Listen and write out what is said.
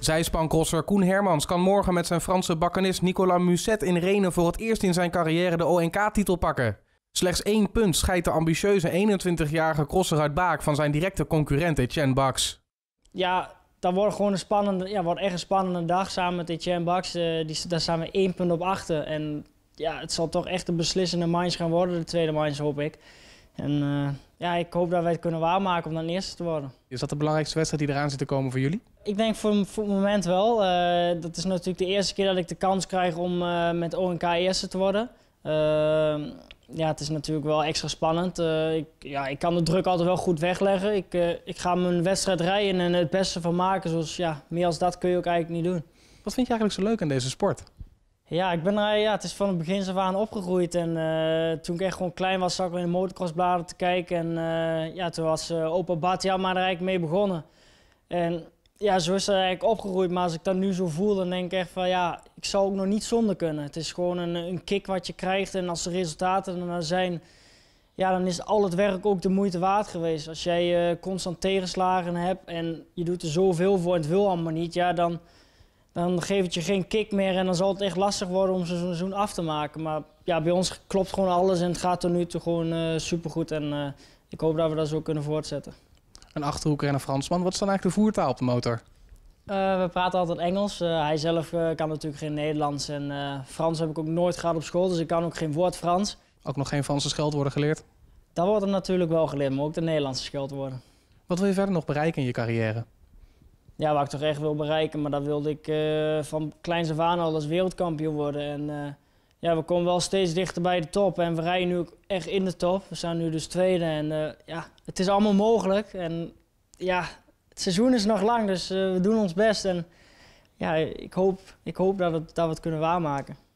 Zijspancrosser Koen Hermans kan morgen met zijn Franse bakkenist Nicolas Musset in Renen voor het eerst in zijn carrière de ONK-titel pakken. Slechts één punt scheidt de ambitieuze 21-jarige crosser uit Baak van zijn directe concurrent Etienne Bax. Ja, dat wordt gewoon een spannende, ja, wordt echt een spannende dag samen met Etienne Bax. Eh, daar staan we één punt op achter. En ja, het zal toch echt een beslissende match gaan worden, de tweede match hoop ik. En eh, ja, ik hoop dat wij het kunnen waarmaken om dan eerste te worden. Is dat de belangrijkste wedstrijd die eraan zit te komen voor jullie? Ik denk voor, het moment wel. Eh, dat is natuurlijk de eerste keer dat ik de kans krijg om eh, met ONK eerste te worden. ja, het is natuurlijk wel extra spannend. ik, ja, ik kan de druk altijd wel goed wegleggen. Ik, ik ga mijn wedstrijd rijden en het beste van maken. Zoals, ja, meer als dat kun je ook eigenlijk niet doen. Wat vind je eigenlijk zo leuk aan deze sport? Ja, ik ben er, ja, het is van het begin af aan opgegroeid. En eh, toen ik echt gewoon klein was, zat ik in de motocrossbladen te kijken. En eh, ja, toen was uh, opa Batia maar daar eigenlijk mee begonnen. En ja, zo is dat eigenlijk opgegroeid. Maar als ik dat nu zo voel, dan denk ik echt van ja, ik zou ook nog niet zonder kunnen. Het is gewoon een, een kick wat je krijgt. En als de resultaten er nou zijn, ja, dan is al het werk ook de moeite waard geweest. Als jij constant tegenslagen hebt en je doet er zoveel voor en het wil allemaal niet, ja, dan dan geeft het je geen kick meer en dan zal het echt lastig worden om zo'n seizoen af te maken. Maar ja, bij ons klopt gewoon alles en het gaat tot nu toe gewoon uh, supergoed. En eh, ik hoop dat we dat zo kunnen voortzetten. Een Achterhoeker en een Fransman, wat is dan eigenlijk de voertaal op de motor? Eh, we praten altijd Engels. hij zelf kan natuurlijk geen Nederlands en Frans heb ik ook nooit gehad op school, dus ik kan ook geen woord Frans. Ook nog geen Franse scheldwoorden geleerd? Dat wordt hem natuurlijk wel geleerd, maar ook de Nederlandse scheldwoorden. Wat wil je verder nog bereiken in je carrière? ja, wat ik toch echt wil bereiken. Maar dat wilde ik eh, van kleins af al als wereldkampioen worden. En eh, ja, we komen wel steeds dichter bij de top. En we rijden nu ook echt in de top. We zijn nu dus tweede. En eh, ja, het is allemaal mogelijk. En ja, het seizoen is nog lang, dus we doen ons best. En ja, ik hoop, ik hoop dat, het, dat we het kunnen waarmaken.